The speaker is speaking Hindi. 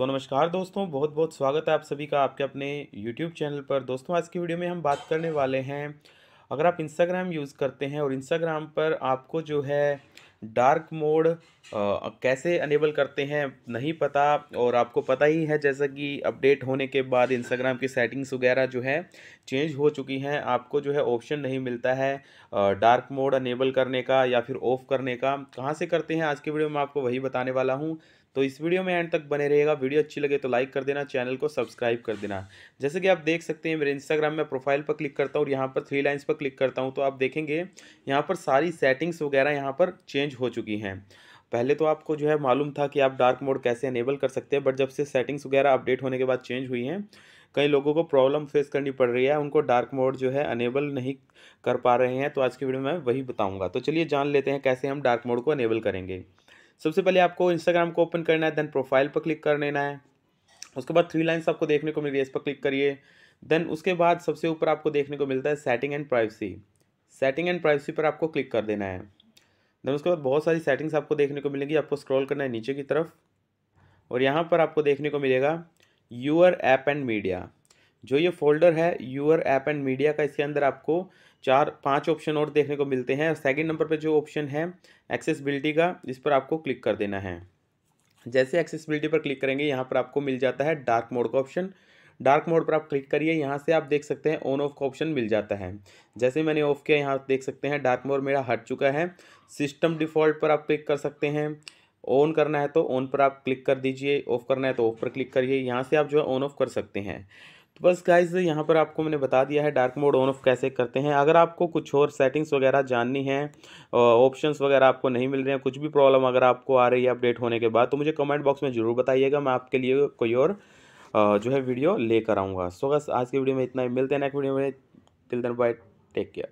सो नमस्कार दोस्तों बहुत बहुत स्वागत है आप सभी का आपके अपने यूट्यूब चैनल पर दोस्तों आज की वीडियो में हम बात करने वाले हैं अगर आप इंस्टाग्राम यूज़ करते हैं और इंस्टाग्राम पर आपको जो है डार्क मोड कैसे अनेबल करते हैं नहीं पता और आपको पता ही है जैसा कि अपडेट होने के बाद इंस्टाग्राम की सेटिंग्स वगैरह जो है चेंज हो चुकी हैं आपको जो है ऑप्शन नहीं मिलता है डार्क मोड अनेबल करने का या फिर ऑफ़ करने का कहाँ से करते हैं आज की वीडियो में आपको वही बताने वाला हूँ तो इस वीडियो में एंड तक बने रहेगा वीडियो अच्छी लगे तो लाइक कर देना चैनल को सब्सक्राइब कर देना जैसे कि आप देख सकते हैं मेरे इंस्टाग्राम में प्रोफाइल पर क्लिक करता हूँ और यहाँ पर थ्री लाइन्स पर क्लिक करता हूँ तो आप देखेंगे यहाँ पर सारी सेटिंग्स वगैरह यहाँ पर चेंज चेंज हो चुकी हैं पहले तो आपको जो है मालूम था कि आप डार्क मोड कैसे इनेबल कर सकते हैं बट जब से सेटिंग्स वगैरह अपडेट होने के बाद चेंज हुई हैं कई लोगों को प्रॉब्लम फेस करनी पड़ रही है उनको डार्क मोड जो है अनेबल नहीं कर पा रहे हैं तो आज की वीडियो में वही बताऊंगा तो चलिए जान लेते हैं कैसे हम डार्क मोड को अनेबल करेंगे सबसे पहले आपको इंस्टाग्राम को ओपन करना है देन प्रोफाइल पर क्लिक कर लेना है उसके बाद थ्री लाइन्स आपको देखने को मिल रही है इस पर क्लिक करिए देन उसके बाद सबसे ऊपर आपको देखने को मिलता है setting and privacy setting and privacy पर आपको क्लिक कर देना है देन उसके बाद बहुत सारी सेटिंग्स आपको देखने को मिलेंगी आपको स्क्रॉल करना है नीचे की तरफ और यहाँ पर आपको देखने को मिलेगा यूअर ऐप एंड मीडिया जो ये फोल्डर है यूअर ऐप एंड मीडिया का इसके अंदर आपको चार पांच ऑप्शन और देखने को मिलते हैं और सेकेंड नंबर पर जो ऑप्शन है एक्सेसबिलिटी का इस पर आपको क्लिक कर देना है जैसे एक्सेसबिलिटी पर क्लिक करेंगे यहाँ पर आपको मिल जाता है डार्क मोड का ऑप्शन डार्क मोड पर आप क्लिक करिए यहाँ से आप देख सकते हैं ऑन ऑफ का ऑप्शन मिल जाता है जैसे मैंने ऑफ किया यहाँ देख सकते हैं डार्क मोड मेरा हट चुका है सिस्टम डिफ़ॉल्ट पर आप क्लिक कर सकते हैं ऑन करना है तो ऑन पर आप क्लिक कर दीजिए ऑफ करना है तो ऑफ पर क्लिक करिए यहाँ से आप जो है ऑन ऑफ कर सकते हैं तो बस गाइज यहाँ पर आपको मैंने बता दिया है डार्क मोड ऑन ऑफ कैसे करते हैं अगर आपको कुछ और सेटिंग्स वगैरह जाननी है ऑप्शंस वगैरह आपको नहीं मिल रहे हैं कुछ भी प्रॉब्लम अगर आपको आ रही है अपडेट होने के बाद तो मुझे कमेंट बॉक्स में ज़रूर बताइएगा मैं आपके लिए कोई और जो है वीडियो लेकर आऊँगा सो बस आज की वीडियो में इतना ही मिलते हैं नेक्स्ट वीडियो में till then bye take care